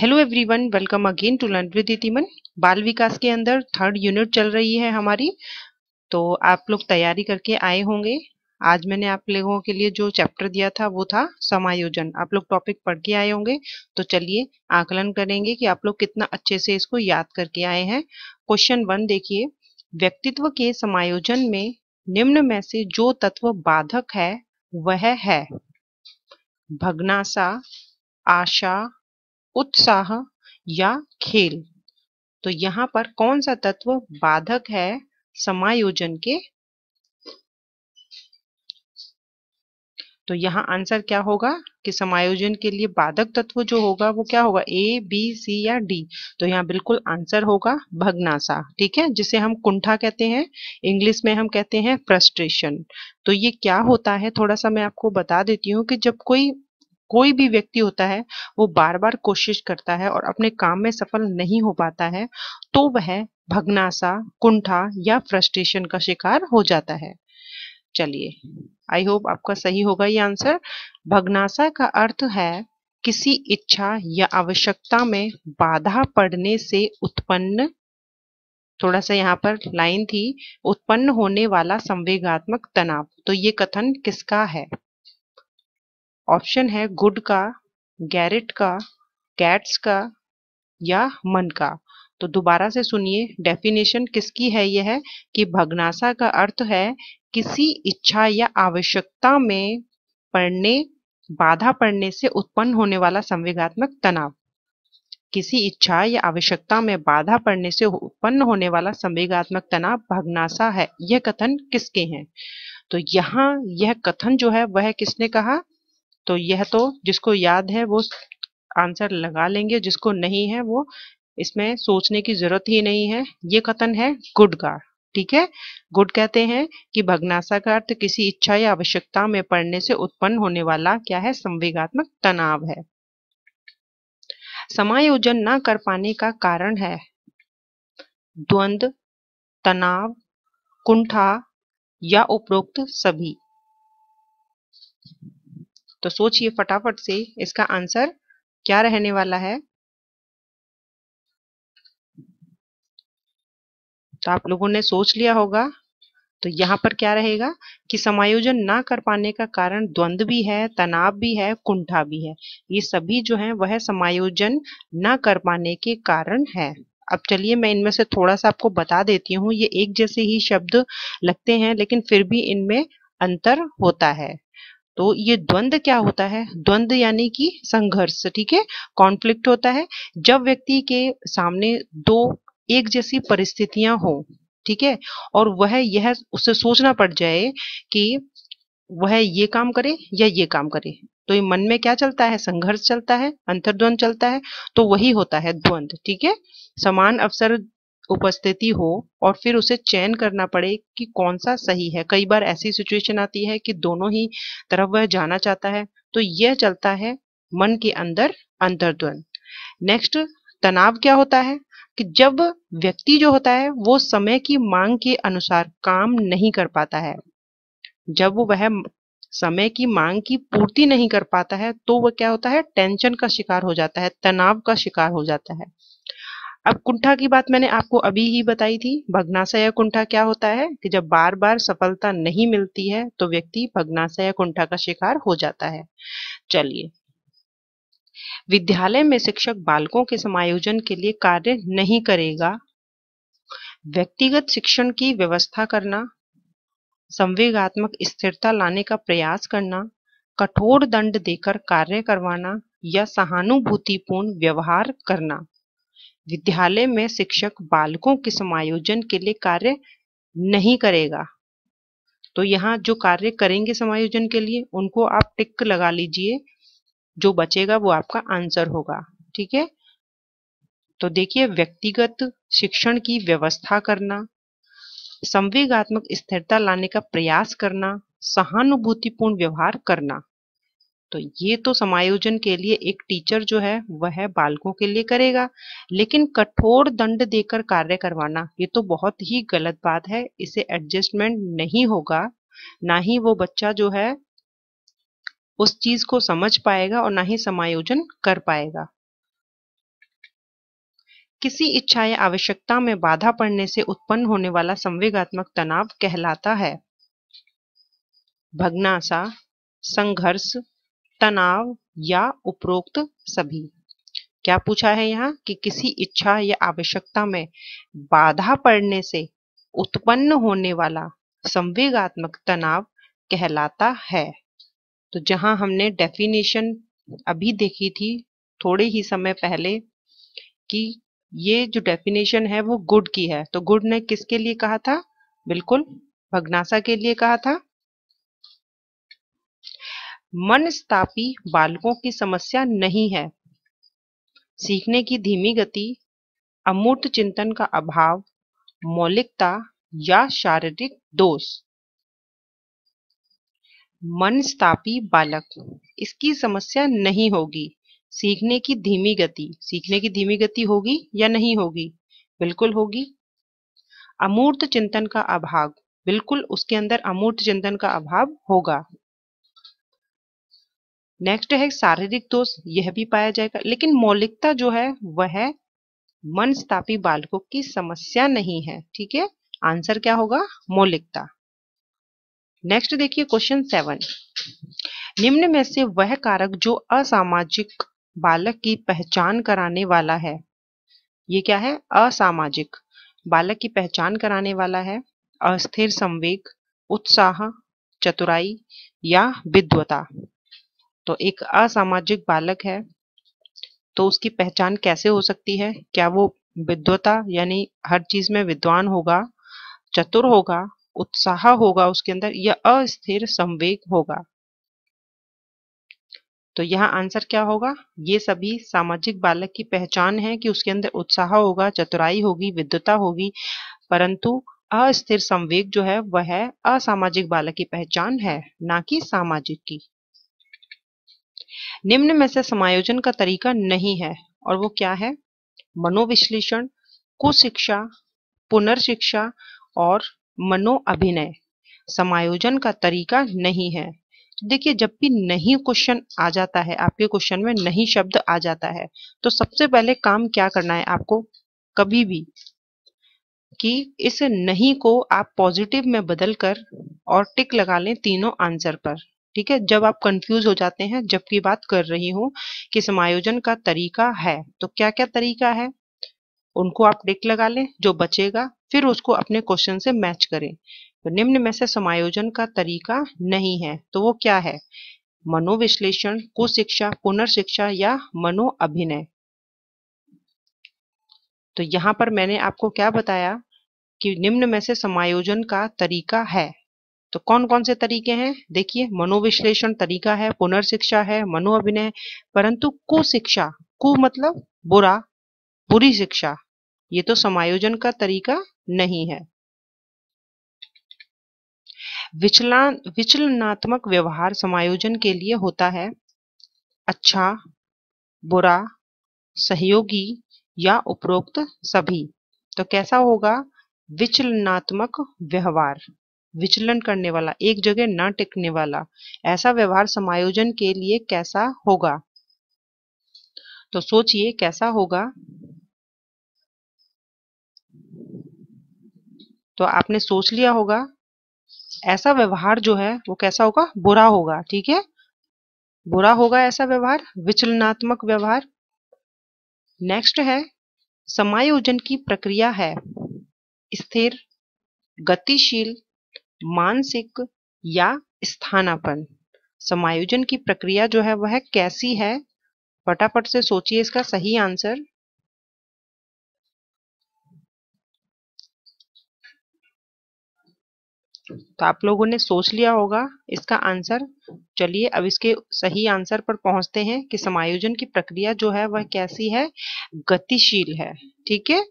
hello everyone welcome again to learn with तिमन बाल विकास के अंदर थर्ड यूनिट चल रही है हमारी तो आप लोग तैयारी करके आए होंगे आज मैंने आप लोगों के लिए जो चैप्टर दिया था वो था समायोजन आप लोग टॉपिक पढ़ के आए होंगे तो चलिए आकलन करेंगे कि आप लोग कितना अच्छे से इसको याद करके आए हैं क्वेश्चन वन देखिए व्यक्तित्व के समायोजन में निम्न में से जो तत्व बाधक है वह है भगनासा आशा उत्साह या खेल तो यहां पर कौन सा तत्व बाधक है समायोजन के तो यहां आंसर क्या होगा कि समायोजन के लिए बाधक तत्व जो होगा वो क्या होगा ए बी सी या डी तो यहाँ बिल्कुल आंसर होगा भगनासा ठीक है जिसे हम कुंठा कहते हैं इंग्लिश में हम कहते हैं फ्रस्ट्रेशन तो ये क्या होता है थोड़ा सा मैं आपको बता देती हूँ कि जब कोई कोई भी व्यक्ति होता है वो बार बार कोशिश करता है और अपने काम में सफल नहीं हो पाता है तो वह भगनासा कुंठा या फ्रस्ट्रेशन का शिकार हो जाता है चलिए आई होप आपका सही होगा ये आंसर भगनासा का अर्थ है किसी इच्छा या आवश्यकता में बाधा पड़ने से उत्पन्न थोड़ा सा यहाँ पर लाइन थी उत्पन्न होने वाला संवेगात्मक तनाव तो ये कथन किसका है ऑप्शन है गुड का गैरेट का कैट्स का या मन का तो दोबारा से सुनिए डेफिनेशन किसकी है यह है कि भगनासा का अर्थ है किसी इच्छा या आवश्यकता में पड़ने बाधा पड़ने से उत्पन्न होने वाला संवेगात्मक तनाव किसी इच्छा या आवश्यकता में बाधा पड़ने से उत्पन्न होने वाला संवेगात्मक तनाव भगनासा है यह कथन किसके हैं तो यहाँ यह कथन जो है वह किसने कहा तो यह तो जिसको याद है वो आंसर लगा लेंगे जिसको नहीं है वो इसमें सोचने की जरूरत ही नहीं है ये कथन है गुड का ठीक है गुड कहते हैं कि भग्नाशा का अर्थ किसी इच्छा या आवश्यकता में पड़ने से उत्पन्न होने वाला क्या है संवेगात्मक तनाव है समायोजन न कर पाने का कारण है द्वंद तनाव कुंठा या उपरोक्त सभी तो सोचिए फटाफट से इसका आंसर क्या रहने वाला है तो आप लोगों ने सोच लिया होगा तो यहाँ पर क्या रहेगा कि समायोजन ना कर पाने का कारण द्वंद्व भी है तनाव भी है कुंठा भी है ये सभी जो है वह समायोजन ना कर पाने के कारण है अब चलिए मैं इनमें से थोड़ा सा आपको बता देती हूँ ये एक जैसे ही शब्द लगते हैं लेकिन फिर भी इनमें अंतर होता है तो ये द्वंद क्या होता है द्वंद यानी कि संघर्ष ठीक है कॉन्फ्लिक्ट होता है जब व्यक्ति के सामने दो एक जैसी परिस्थितियां हो ठीक है और वह यह उसे सोचना पड़ जाए कि वह ये काम करे या ये काम करे तो ये मन में क्या चलता है संघर्ष चलता है अंतर्द्वंद चलता है तो वही होता है द्वंद ठीक है समान अवसर उपस्थिति हो और फिर उसे चयन करना पड़े कि कौन सा सही है कई बार ऐसी सिचुएशन आती है कि दोनों ही तरफ वह जाना चाहता है तो यह चलता है मन के अंदर अंतर्द्वंद नेक्स्ट तनाव क्या होता है कि जब व्यक्ति जो होता है वो समय की मांग के अनुसार काम नहीं कर पाता है जब वह समय की मांग की पूर्ति नहीं कर पाता है तो वह क्या होता है टेंशन का शिकार हो जाता है तनाव का शिकार हो जाता है अब कुंठा की बात मैंने आपको अभी ही बताई थी भग्नाशय कुंठा क्या होता है कि जब बार बार सफलता नहीं मिलती है तो व्यक्ति भग्नाशय कुंठा का शिकार हो जाता है चलिए विद्यालय में शिक्षक बालकों के समायोजन के लिए कार्य नहीं करेगा व्यक्तिगत शिक्षण की व्यवस्था करना संवेगात्मक स्थिरता लाने का प्रयास करना कठोर दंड देकर कार्य करवाना या सहानुभूतिपूर्ण व्यवहार करना विद्यालय में शिक्षक बालकों के समायोजन के लिए कार्य नहीं करेगा तो यहाँ जो कार्य करेंगे समायोजन के लिए उनको आप टिक लगा लीजिए जो बचेगा वो आपका आंसर होगा ठीक है तो देखिए व्यक्तिगत शिक्षण की व्यवस्था करना संवेगात्मक स्थिरता लाने का प्रयास करना सहानुभूतिपूर्ण व्यवहार करना तो ये तो समायोजन के लिए एक टीचर जो है वह बालकों के लिए करेगा लेकिन कठोर दंड देकर कार्य करवाना ये तो बहुत ही गलत बात है इसे एडजस्टमेंट नहीं होगा ना ही वो बच्चा जो है उस चीज को समझ पाएगा और ना ही समायोजन कर पाएगा किसी इच्छा या आवश्यकता में बाधा पड़ने से उत्पन्न होने वाला संवेगात्मक तनाव कहलाता है भगनासा संघर्ष तनाव या उपरोक्त सभी क्या पूछा है यहाँ कि किसी इच्छा या आवश्यकता में बाधा पड़ने से उत्पन्न होने वाला संवेगात्मक तनाव कहलाता है तो जहां हमने डेफिनेशन अभी देखी थी थोड़े ही समय पहले कि ये जो डेफिनेशन है वो गुड की है तो गुड ने किसके लिए कहा था बिल्कुल भगनासा के लिए कहा था मन स्थापी बालकों की समस्या नहीं है सीखने की धीमी गति अमूर्त चिंतन का अभाव मौलिकता या शारीरिक दोष मन स्थापी बालक इसकी समस्या नहीं होगी सीखने की धीमी गति सीखने की धीमी गति होगी या नहीं होगी बिल्कुल होगी अमूर्त चिंतन का अभाव बिल्कुल उसके अंदर अमूर्त चिंतन का अभाव होगा नेक्स्ट है शारीरिक दोष यह भी पाया जाएगा लेकिन मौलिकता जो है वह है मनस्तापी बालकों की समस्या नहीं है ठीक है आंसर क्या होगा मौलिकता नेक्स्ट देखिए क्वेश्चन सेवन निम्न में से वह कारक जो असामाजिक बालक की पहचान कराने वाला है ये क्या है असामाजिक बालक की पहचान कराने वाला है अस्थिर संवेग उत्साह चतुराई या विद्वता तो एक असामाजिक बालक है तो उसकी पहचान कैसे हो सकती है क्या वो विद्वता यानी हर चीज में विद्वान होगा चतुर होगा उत्साह होगा उसके अंदर या अस्थिर संवेग होगा तो यहाँ आंसर क्या होगा ये सभी सामाजिक बालक की पहचान है कि उसके अंदर उत्साह होगा चतुराई होगी विद्वता होगी परंतु अस्थिर संवेग जो है वह असामाजिक बालक की पहचान है ना कि सामाजिक की निम्न में से समायोजन का तरीका नहीं है और वो क्या है मनोविश्लेषण कुशिक्षा पुनर्शिक्षा और मनो अभिनय समायोजन का तरीका नहीं है तो देखिए जब भी नहीं क्वेश्चन आ जाता है आपके क्वेश्चन में नहीं शब्द आ जाता है तो सबसे पहले काम क्या करना है आपको कभी भी कि इस नहीं को आप पॉजिटिव में बदल कर और टिक लगा लें तीनों आंसर पर ठीक है जब आप कंफ्यूज हो जाते हैं जबकि बात कर रही हूँ कि समायोजन का तरीका है तो क्या क्या तरीका है उनको आप टिक लगा लें जो बचेगा फिर उसको अपने क्वेश्चन से मैच करें तो निम्न में से समायोजन का तरीका नहीं है तो वो क्या है मनोविश्लेषण कुशिक्षा पुनर्शिक्षा या मनो अभिनय तो यहां पर मैंने आपको क्या बताया कि निम्न में से समायोजन का तरीका है तो कौन कौन से तरीके हैं देखिए मनोविश्लेषण तरीका है पुनर्शिक्षा है मनो अभिनय परंतु कुशिक्षा कु मतलब बुरा बुरी शिक्षा ये तो समायोजन का तरीका नहीं है विचलान विचलनात्मक व्यवहार समायोजन के लिए होता है अच्छा बुरा सहयोगी या उपरोक्त सभी तो कैसा होगा विचलनात्मक व्यवहार विचलन करने वाला एक जगह न टिकने वाला ऐसा व्यवहार समायोजन के लिए कैसा होगा तो सोचिए कैसा होगा तो आपने सोच लिया होगा ऐसा व्यवहार जो है वो कैसा होगा बुरा होगा ठीक है बुरा होगा ऐसा व्यवहार विचलनात्मक व्यवहार नेक्स्ट है समायोजन की प्रक्रिया है स्थिर गतिशील मानसिक या स्थानापन समायोजन की प्रक्रिया जो है वह कैसी है फटाफट से सोचिए इसका सही आंसर तो आप लोगों ने सोच लिया होगा इसका आंसर चलिए अब इसके सही आंसर पर पहुंचते हैं कि समायोजन की प्रक्रिया जो है वह कैसी है गतिशील है ठीक है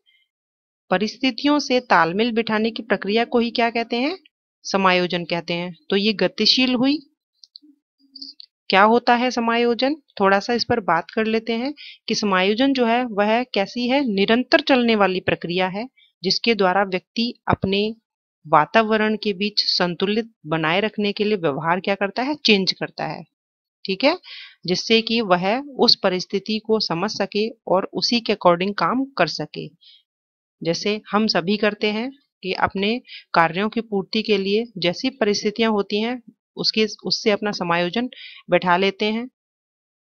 परिस्थितियों से तालमेल बिठाने की प्रक्रिया को ही क्या कहते हैं समायोजन कहते हैं तो ये गतिशील हुई क्या होता है समायोजन थोड़ा सा इस पर बात कर लेते हैं कि समायोजन जो है वह कैसी है निरंतर चलने वाली प्रक्रिया है जिसके द्वारा व्यक्ति अपने वातावरण के बीच संतुलित बनाए रखने के लिए व्यवहार क्या करता है चेंज करता है ठीक है जिससे कि वह उस परिस्थिति को समझ सके और उसी के अकॉर्डिंग काम कर सके जैसे हम सभी करते हैं कि अपने कार्यों की पूर्ति के लिए जैसी परिस्थितियां होती हैं उसकी उससे अपना समायोजन बैठा लेते हैं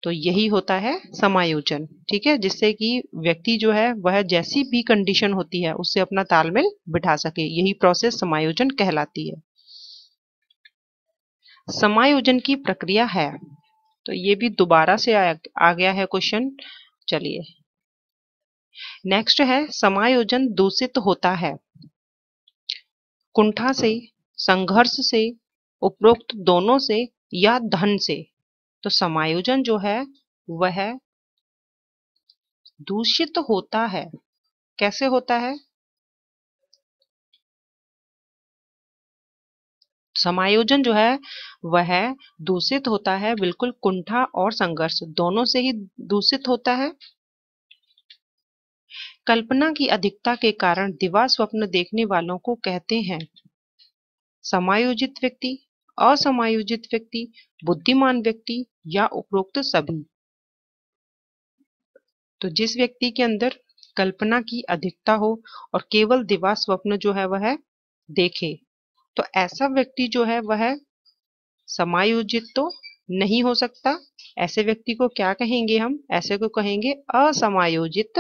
तो यही होता है समायोजन ठीक है जिससे कि व्यक्ति जो है वह जैसी भी कंडीशन होती है उससे अपना तालमेल बिठा सके यही प्रोसेस समायोजन कहलाती है समायोजन की प्रक्रिया है तो ये भी दोबारा से आ, आ गया है क्वेश्चन चलिए नेक्स्ट है समायोजन दूषित होता है कुंठा से संघर्ष से उपरोक्त दोनों से या धन से तो समायोजन जो है वह दूषित होता है कैसे होता है समायोजन जो है वह दूषित होता है बिल्कुल कुंठा और संघर्ष दोनों से ही दूषित होता है कल्पना की अधिकता के कारण दिवा स्वप्न देखने वालों को कहते हैं समायोजित व्यक्ति असमायोजित व्यक्ति बुद्धिमान व्यक्ति या उपरोक्त सभी तो जिस व्यक्ति के अंदर कल्पना की अधिकता हो और केवल दिवा स्वप्न जो है वह देखे तो ऐसा व्यक्ति जो है वह समायोजित तो नहीं हो सकता ऐसे व्यक्ति को क्या कहेंगे हम ऐसे को कहेंगे असमायोजित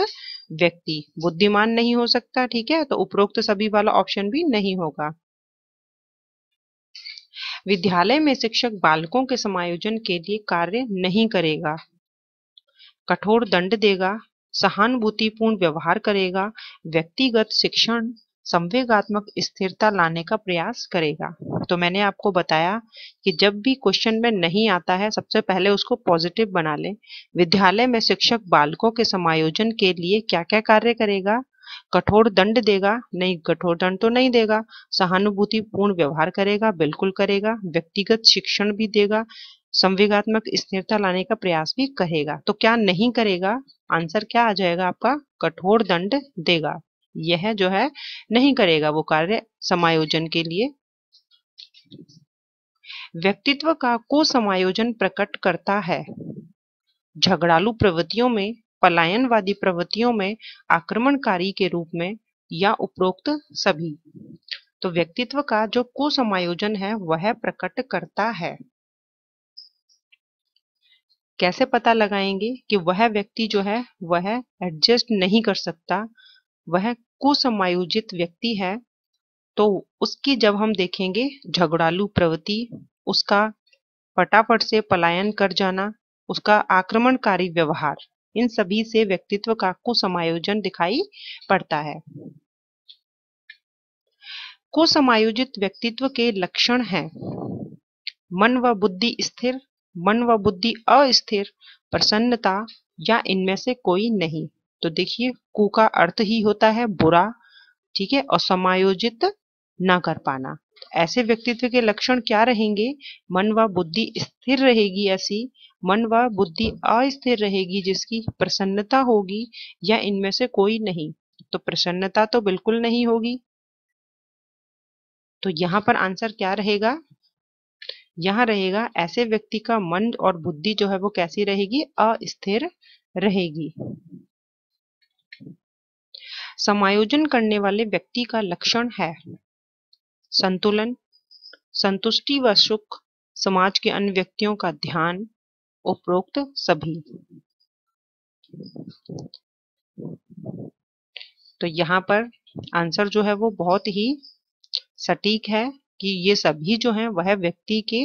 व्यक्ति बुद्धिमान नहीं हो सकता ठीक है तो उपरोक्त सभी वाला ऑप्शन भी नहीं होगा विद्यालय में शिक्षक बालकों के समायोजन के लिए कार्य नहीं करेगा कठोर दंड देगा सहानुभूतिपूर्ण व्यवहार करेगा व्यक्तिगत शिक्षण संवेगात्मक स्थिरता लाने का प्रयास करेगा तो मैंने आपको बताया कि जब भी क्वेश्चन में नहीं आता है सबसे पहले उसको पॉजिटिव बना लें विद्यालय में शिक्षक बालकों के समायोजन के लिए क्या क्या कार्य करेगा कठोर दंड देगा नहीं कठोर दंड तो नहीं देगा सहानुभूतिपूर्ण व्यवहार करेगा बिल्कुल करेगा व्यक्तिगत शिक्षण भी देगा संवेगात्मक स्थिरता लाने का प्रयास भी करेगा तो क्या नहीं करेगा आंसर क्या आ जाएगा आपका कठोर दंड देगा यह जो है नहीं करेगा वो कार्य समायोजन के लिए व्यक्तित्व का को समायोजन प्रकट करता है झगड़ालू प्रवृत्तियों में पलायनवादी प्रवृत्तियों में आक्रमणकारी के रूप में या उपरोक्त सभी तो व्यक्तित्व का जो कुसमायोजन है वह प्रकट करता है कैसे पता लगाएंगे कि वह व्यक्ति जो है वह एडजस्ट नहीं कर सकता वह कुसमायोजित व्यक्ति है तो उसकी जब हम देखेंगे झगड़ालू प्रवृत्ति उसका फटाफट से पलायन कर जाना उसका आक्रमणकारी व्यवहार इन सभी से व्यक्तित्व का कुसमायोजन दिखाई पड़ता है कुसमायोजित व्यक्तित्व के लक्षण हैं मन व बुद्धि स्थिर मन व बुद्धि अस्थिर प्रसन्नता या इनमें से कोई नहीं तो देखिए कु का अर्थ ही होता है बुरा ठीक है और समायोजित ना कर पाना ऐसे व्यक्तित्व के लक्षण क्या रहेंगे मन व बुद्धि स्थिर रहेगी ऐसी मन व बुद्धि अस्थिर रहेगी जिसकी प्रसन्नता होगी या इनमें से कोई नहीं तो प्रसन्नता तो बिल्कुल नहीं होगी तो यहां पर आंसर क्या रहेगा यहां रहेगा ऐसे व्यक्ति का मन और बुद्धि जो है वो कैसी रहेगी अस्थिर रहेगी समायोजन करने वाले व्यक्ति का लक्षण है संतुलन संतुष्टि व सुख समाज के अन्य व्यक्तियों का ध्यान उपरोक्त सभी तो यहां पर आंसर जो है वो बहुत ही सटीक है कि ये सभी जो हैं वह व्यक्ति के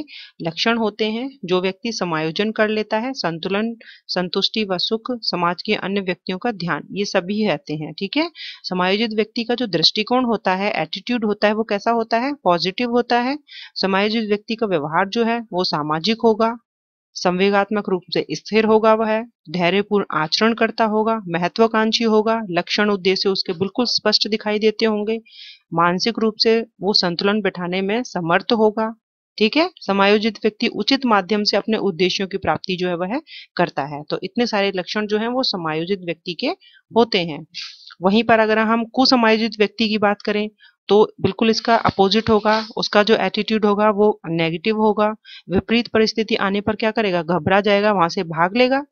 लक्षण होते हैं जो व्यक्ति समायोजन कर लेता है संतुलन संतुष्टि व सुख समाज के अन्य व्यक्तियों का ध्यान ये सभी रहते हैं ठीक है समायोजित व्यक्ति का जो दृष्टिकोण होता है एटीट्यूड होता है वो कैसा होता है पॉजिटिव होता है समायोजित व्यक्ति का व्यवहार जो है वो सामाजिक होगा संवेगात्मक रूप से स्थिर होगा वह धैर्यपूर्ण आचरण करता होगा महत्वाकांक्षी होगा लक्षण उद्देश्य उसके बिल्कुल स्पष्ट दिखाई देते होंगे मानसिक रूप से वो संतुलन बैठाने में समर्थ होगा ठीक है समायोजित व्यक्ति उचित माध्यम से अपने उद्देश्यों की प्राप्ति जो है वह करता है तो इतने सारे लक्षण जो है वो समायोजित व्यक्ति के होते हैं वहीं पर अगर हम कुसमायोजित व्यक्ति की बात करें तो बिल्कुल इसका अपोजिट होगा उसका जो एटीट्यूड होगा वो नेगेटिव होगा विपरीत परिस्थिति आने पर क्या करेगा घबरा जाएगा वहां से भाग लेगा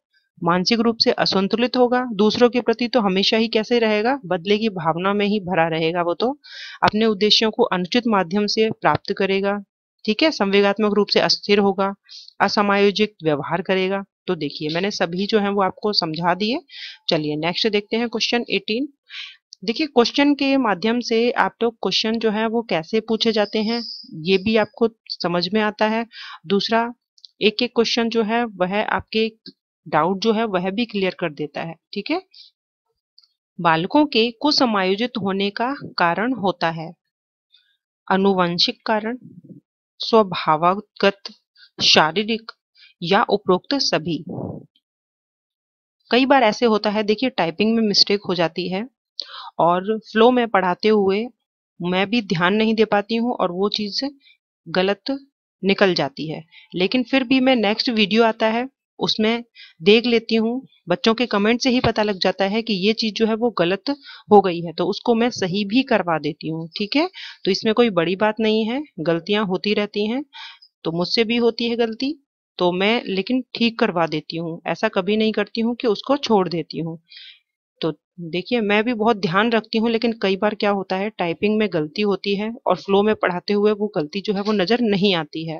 मानसिक रूप से असंतुलित होगा दूसरों के प्रति तो हमेशा ही कैसे रहेगा बदले की भावना में ही भरा रहेगा वो तो अपने उद्देश्यों को अनुचित माध्यम से प्राप्त करेगा ठीक है संवेगात्मक रूप से अस्थिर होगा असमायोजित व्यवहार करेगा तो देखिए मैंने सभी जो है वो आपको समझा दिए चलिए नेक्स्ट देखते हैं क्वेश्चन एटीन देखिए क्वेश्चन के माध्यम से आप लोग तो क्वेश्चन जो है वो कैसे पूछे जाते हैं ये भी आपको समझ में आता है दूसरा एक एक क्वेश्चन जो है वह आपके डाउट जो है वह भी क्लियर कर देता है ठीक है बालकों के कुसमायोजित होने का कारण होता है अनुवंशिक कारण स्वभावगत शारीरिक या उपरोक्त सभी कई बार ऐसे होता है देखिए टाइपिंग में मिस्टेक हो जाती है और फ्लो में पढ़ाते हुए मैं भी ध्यान नहीं दे पाती हूँ और वो चीज़ गलत निकल जाती है लेकिन फिर भी मैं नेक्स्ट वीडियो आता है उसमें देख लेती हूँ बच्चों के कमेंट से ही पता लग जाता है कि ये चीज़ जो है वो गलत हो गई है तो उसको मैं सही भी करवा देती हूँ ठीक है तो इसमें कोई बड़ी बात नहीं है गलतियां होती रहती हैं तो मुझसे भी होती है गलती तो मैं लेकिन ठीक करवा देती हूँ ऐसा कभी नहीं करती हूँ कि उसको छोड़ देती हूँ तो देखिए मैं भी बहुत ध्यान रखती हूँ लेकिन कई बार क्या होता है टाइपिंग में गलती होती है और फ्लो में पढ़ाते हुए वो गलती जो है वो नज़र नहीं आती है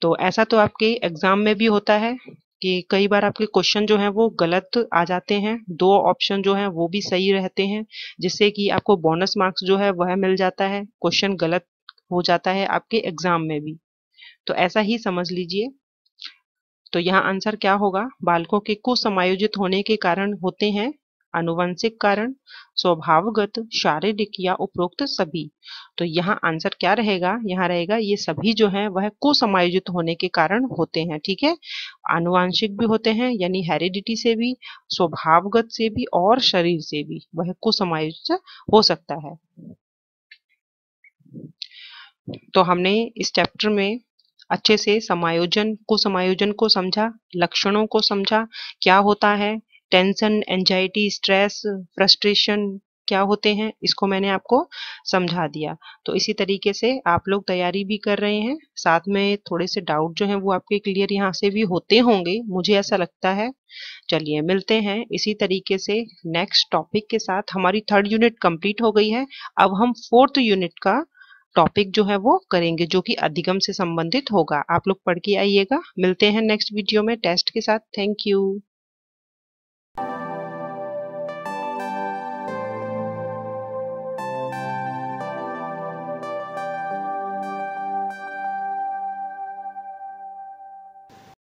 तो ऐसा तो आपके एग्जाम में भी होता है कि कई बार आपके क्वेश्चन जो हैं वो गलत आ जाते हैं दो ऑप्शन जो हैं वो भी सही रहते हैं जिससे कि आपको बोनस मार्क्स जो है वह मिल जाता है क्वेश्चन गलत हो जाता है आपके एग्जाम में भी तो ऐसा ही समझ लीजिए तो यहाँ आंसर क्या होगा बालकों के कुसमायोजित होने के कारण होते हैं अनुवंशिक कारण स्वभावगत शारीरिक या उपरोक्त सभी तो यहाँ आंसर क्या रहेगा यहाँ रहेगा ये सभी जो है वह कुसमायोजित होने के कारण होते हैं ठीक है आनुवंशिक भी होते हैं यानी हेरिडिटी से भी स्वभावगत से भी और शरीर से भी वह कुसमायोजित हो सकता है तो हमने इस चैप्टर में अच्छे से समायोजन को समायोजन को समझा लक्षणों को समझा क्या होता है टेंशन एंजाइटी स्ट्रेस फ्रस्ट्रेशन क्या होते हैं इसको मैंने आपको समझा दिया तो इसी तरीके से आप लोग तैयारी भी कर रहे हैं साथ में थोड़े से डाउट जो हैं वो आपके क्लियर यहाँ से भी होते होंगे मुझे ऐसा लगता है चलिए मिलते हैं इसी तरीके से नेक्स्ट टॉपिक के साथ हमारी थर्ड यूनिट कंप्लीट हो गई है अब हम फोर्थ यूनिट का टॉपिक जो है वो करेंगे जो कि अधिगम से संबंधित होगा आप लोग पढ़ के आइएगा मिलते हैं नेक्स्ट वीडियो में टेस्ट के साथ थैंक यू